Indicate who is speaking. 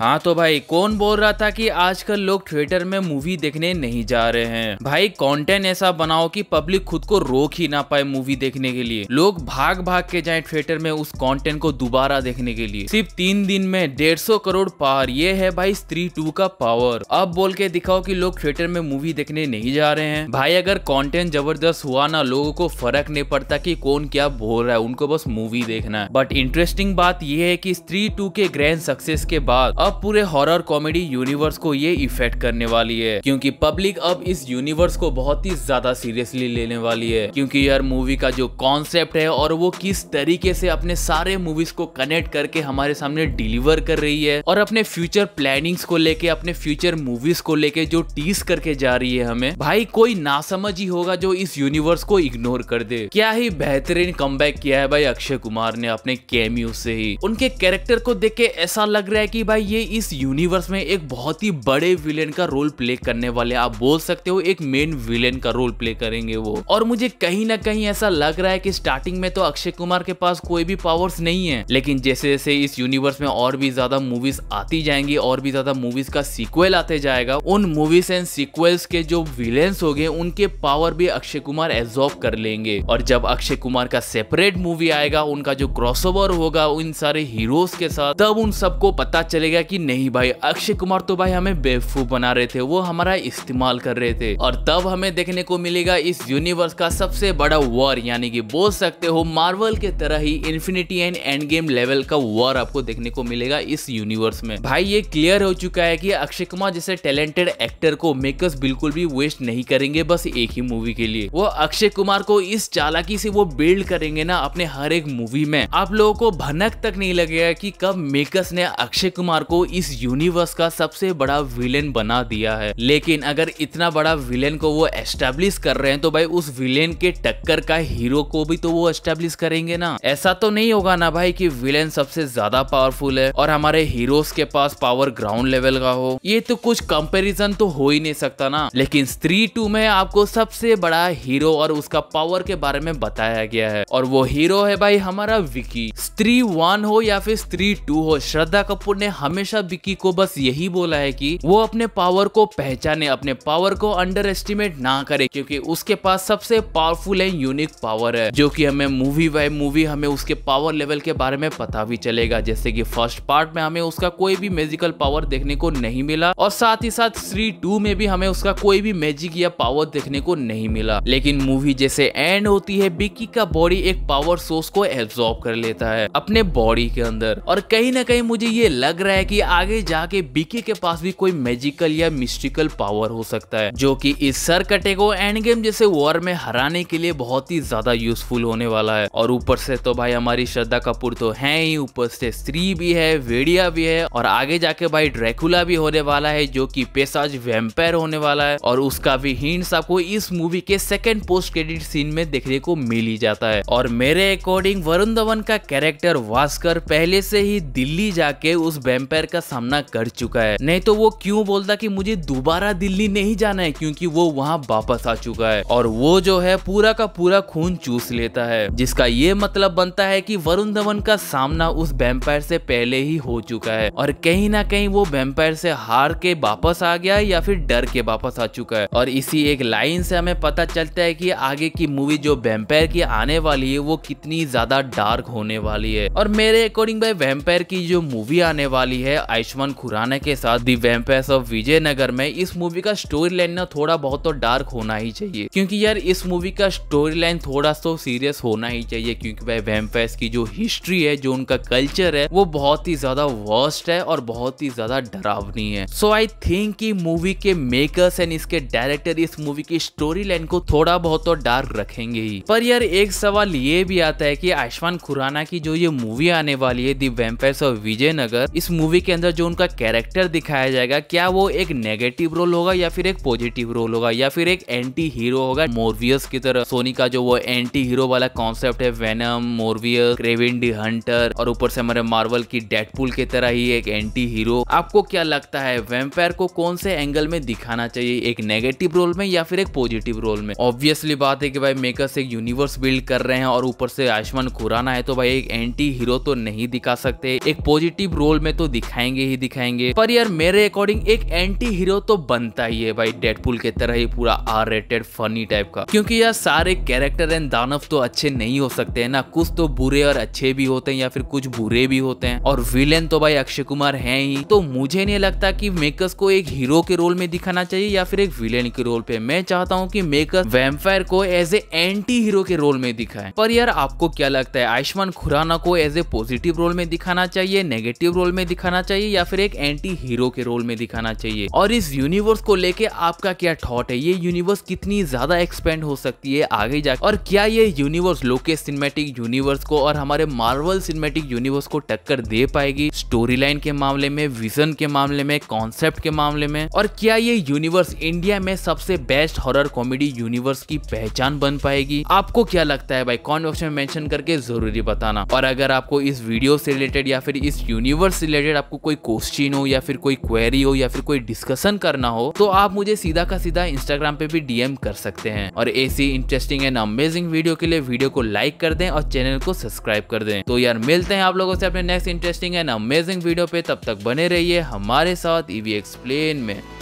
Speaker 1: हाँ तो भाई कौन बोल रहा था कि आजकल लोग थिएटर में मूवी देखने नहीं जा रहे हैं भाई कंटेंट ऐसा बनाओ कि पब्लिक खुद को रोक ही ना पाए मूवी देखने के लिए लोग भाग भाग के जाएं थिएटर में उस कंटेंट को दोबारा देखने के लिए सिर्फ तीन दिन में डेढ़ सौ करोड़ पार ये है भाई स्त्री टू का पावर अब बोल के दिखाओ की लोग थिएटर में मूवी देखने नहीं जा रहे हैं भाई अगर कॉन्टेंट जबरदस्त हुआ ना लोगो को फर्क नहीं पड़ता की कौन क्या बोल रहा है उनको बस मूवी देखना है बट इंटरेस्टिंग बात यह है की स्त्री टू के ग्रैंड सक्सेस के बाद अब पूरे हॉरर कॉमेडी यूनिवर्स को ये इफेक्ट करने वाली है क्योंकि पब्लिक अब इस यूनिवर्स को बहुत ही ज्यादा सीरियसली लेने वाली है क्योंकि यार मूवी का जो कॉन्सेप्ट है और वो किस तरीके से अपने सारे मूवीज को कनेक्ट करके हमारे सामने डिलीवर कर रही है और अपने फ्यूचर प्लानिंग्स को लेके अपने फ्यूचर मूवीज को लेके जो टीस करके जा रही है हमें भाई कोई नासमझ ही होगा जो इस यूनिवर्स को इग्नोर कर दे क्या ही बेहतरीन कम किया है भाई अक्षय कुमार ने अपने कैमियो से ही उनके कैरेक्टर को देख के ऐसा लग रहा है की भाई ये इस यूनिवर्स में एक बहुत ही बड़े विलेन का रोल प्ले करने वाले आप बोल सकते हो एक मेन विलेन का रोल प्ले करेंगे वो और मुझे कहीं ना कहीं ऐसा लग रहा है कि स्टार्टिंग में तो अक्षय कुमार के पास कोई भी पावर्स नहीं है लेकिन जैसे जैसे इस यूनिवर्स में और भी ज्यादा मूवीज आती जाएंगी और भी ज्यादा मूवीज का सीक्वल आते जाएगा उन मूवीज एंड सीक्वल्स के जो विलेन्स हो गए उनके पावर भी अक्षय कुमार एब्जॉर्ब कर लेंगे और जब अक्षय कुमार का सेपरेट मूवी आएगा उनका जो क्रॉसओवर होगा उन सारे हीरोज के साथ तब उन सबको पता चलेगा कि नहीं भाई अक्षय कुमार तो भाई हमें बेवकूफ बना रहे थे वो हमारा इस्तेमाल कर रहे थे और तब हमें देखने को मिलेगा इस यूनिवर्स का सबसे बड़ा वॉर यानी कि बोल सकते हो मार्वल के तरह ही infinity end end game level का वॉर आपको देखने को मिलेगा इस यूनिवर्स में भाई ये क्लियर हो चुका है की अक्षय कुमार जैसे टैलेंटेड एक्टर को मेकर्स बिल्कुल भी वेस्ट नहीं करेंगे बस एक ही मूवी के लिए वो अक्षय कुमार को इस चालाकी से वो बिल्ड करेंगे ना अपने हर एक मूवी में आप लोगों को भनक तक नहीं लगेगा कि कब मेकर्स ने अक्षय कुमार को को इस यूनिवर्स का सबसे बड़ा विलेन बना दिया है लेकिन अगर इतना बड़ा विलेन को वो एस्टेब्लिश कर रहे हैं तो भाई उस विलेन के टक्कर का हीरो को भी तो वो एस्टेब्लिश करेंगे ना ऐसा तो नहीं होगा ना भाई कि विलेन सबसे ज्यादा पावरफुल है और हमारे हीरोज के पास पावर ग्राउंड लेवल का हो ये तो कुछ कंपेरिजन तो हो ही नहीं सकता ना लेकिन स्त्री टू में आपको सबसे बड़ा हीरो और उसका पावर के बारे में बताया गया है और वो हीरो है भाई हमारा विकी स्त्री वन हो या फिर स्त्री टू हो श्रद्धा कपूर ने हमें हमेशा बिकी को बस यही बोला है कि वो अपने पावर को पहचाने अपने पावर को अंडर एस्टिमेट ना करे क्योंकि उसके पास सबसे पावरफुल है यूनिक पावर है जो कि हमें मूवी बाय मूवी हमें उसके पावर लेवल के बारे में पता भी चलेगा जैसे कि फर्स्ट पार्ट में हमें उसका कोई भी मेजिकल पावर देखने को नहीं मिला और साथ ही साथ श्री टू में भी हमें उसका कोई भी मैजिक या पावर देखने को नहीं मिला लेकिन मूवी जैसे एंड होती है बिकी का बॉडी एक पावर सोर्स को एब्सॉर्ब कर लेता है अपने बॉडी के अंदर और कहीं ना कहीं मुझे ये लग रहा है कि कि आगे जाके बीके के पास भी कोई मैजिकल या मिस्टिकल पावर हो सकता है जो कि इस सर कटे को एंड गेम जैसे वॉर में हराने के लिए बहुत ही ज्यादा यूजफुल होने वाला है और ऊपर से तो भाई हमारी श्रद्धा कपूर तो है ही ऊपर से स्त्री भी है वेडिया भी है और आगे जाके भाई ड्रैकुला भी होने वाला है जो की पेसाज वेम्पायर होने वाला है और उसका भी हिंट्स आपको इस मूवी के सेकेंड पोस्ट क्रेडिट सीन में देखने को मिल ही जाता है और मेरे अकॉर्डिंग वरुण धवन का कैरेक्टर वास्कर पहले से ही दिल्ली जाके उस वेम्पायर हायर का सामना कर चुका है नहीं तो वो क्यों बोलता कि मुझे दोबारा दिल्ली नहीं जाना है क्योंकि वो वहाँ वापस आ चुका है और वो जो है पूरा का पूरा खून चूस लेता है जिसका ये मतलब बनता है की वरुण धवन का सामना उस वेम्पायर से पहले ही हो चुका है और कहीं ना कहीं वो वेम्पायर से हार के वापस आ गया या फिर डर के वापस आ चुका है और इसी एक लाइन से हमें पता चलता है कि आगे की मूवी जो वेम्पायर की आने वाली है वो कितनी ज्यादा डार्क होने वाली है और मेरे अकॉर्डिंग भाई वेम्पायर की जो मूवी आने वाली है है आयुष्मान खुराना के साथ दी वेम्पेस ऑफ विजयनगर में इस मूवी का स्टोरी लाइन ना थोड़ा बहुत तो डार्क होना ही चाहिए क्योंकि यार इस मूवी का स्टोरी लाइन थोड़ा सा तो सीरियस होना ही चाहिए क्योंकि भाई वेम्पेस की जो हिस्ट्री है जो उनका कल्चर है वो बहुत ही ज्यादा वर्स्ट है और बहुत ही ज्यादा डरावनी है सो आई थिंक की मूवी के मेकर्स एंड इसके डायरेक्टर इस मूवी की स्टोरी लाइन को थोड़ा बहुत तो डार्क रखेंगे ही पर यार एक सवाल ये भी आता है कि आयुष्मान खुराना की जो ये मूवी आने वाली है दी वेम्पेस ऑफ विजयनगर इस मूवी मूवी के अंदर जो उनका कैरेक्टर दिखाया जाएगा क्या वो एक नेगेटिव रोल होगा या फिर एक पॉजिटिव रोल होगा या फिर एक एंटी हीरो होगा मोरवियस की तरह सोनी का जो वो एंटी हीरो वाला कॉन्सेप्ट है Venom Morbius Kraven the hunter और ऊपर से हमारे मार्वल की डेडपुल की तरह ही एक एंटी हीरो आपको क्या लगता है वेम्पायर को कौन से एंगल में दिखाना चाहिए एक नेगेटिव रोल में या फिर एक पॉजिटिव रोल में ऑब्वियसली बात है कि भाई मेकर्स एक यूनिवर्स बिल्ड कर रहे हैं और ऊपर से आयुष्मान खुराना है तो भाई एक एंटी हीरो तो नहीं दिखा सकते एक पॉजिटिव रोल में तो दिखा दिखाएंगे ही दिखाएंगे पर यार मेरे अकॉर्डिंग एक एंटी हीरो तो बनता ही है भाई डेडपुल के तरह ही पूरा आर रेटेड फनी टाइप का क्योंकि यार सारे कैरेक्टर एंड दानव तो अच्छे नहीं हो सकते है ना कुछ तो बुरे और अच्छे भी होते हैं या फिर कुछ बुरे भी होते हैं और विलेन तो भाई अक्षय कुमार है ही तो मुझे नहीं लगता की मेकर्स को एक हीरो के रोल में दिखाना चाहिए या फिर एक विलेन के रोल पे मैं चाहता हूँ की मेकर्स वेम्फायर को एज ए एंटी हीरो के रोल में दिखाए पर यार आपको क्या लगता है आयुष्मान खुराना को एज ए पॉजिटिव रोल में दिखाना चाहिए नेगेटिव रोल में दिखाना दिखाना चाहिए या फिर एक एंटी हीरो के रोल में दिखाना चाहिए और इस यूनिवर्स को लेके आपका क्या थॉट है ये यूनिवर्स कितनी ज्यादा एक्सपेंड हो सकती है आगे जाकर और क्या ये यूनिवर्स लोके सिनेमेटिक यूनिवर्स को और हमारे मार्वल सिनेमेटिक यूनिवर्स को टक्कर दे पाएगी स्टोरी लाइन के मामले में विजन के मामले में कॉन्सेप्ट के मामले में और क्या ये यूनिवर्स इंडिया में सबसे बेस्ट हॉरर कॉमेडी यूनिवर्स की पहचान बन पाएगी आपको क्या लगता है भाई कॉमेंट ऑप्शन में मेंशन करके जरूरी बताना और अगर आपको इस वीडियो से रिलेटेड या फिर इस यूनिवर्स से रिलेटेड आपको कोई क्वेश्चन हो या फिर कोई क्वेरी हो या फिर कोई डिस्कशन करना हो तो आप मुझे सीधा का सीधा इंस्टाग्राम पे भी डीएम कर सकते हैं और ऐसी इंटरेस्टिंग एंड अमेजिंग वीडियो के लिए वीडियो को लाइक कर दें और चैनल को सब्सक्राइब कर दें तो यार मिलते हैं आप लोगों से अपने next interesting and amazing video पे तब तक बने रहिए हमारे साथ ईवी e एक्सप्लेन में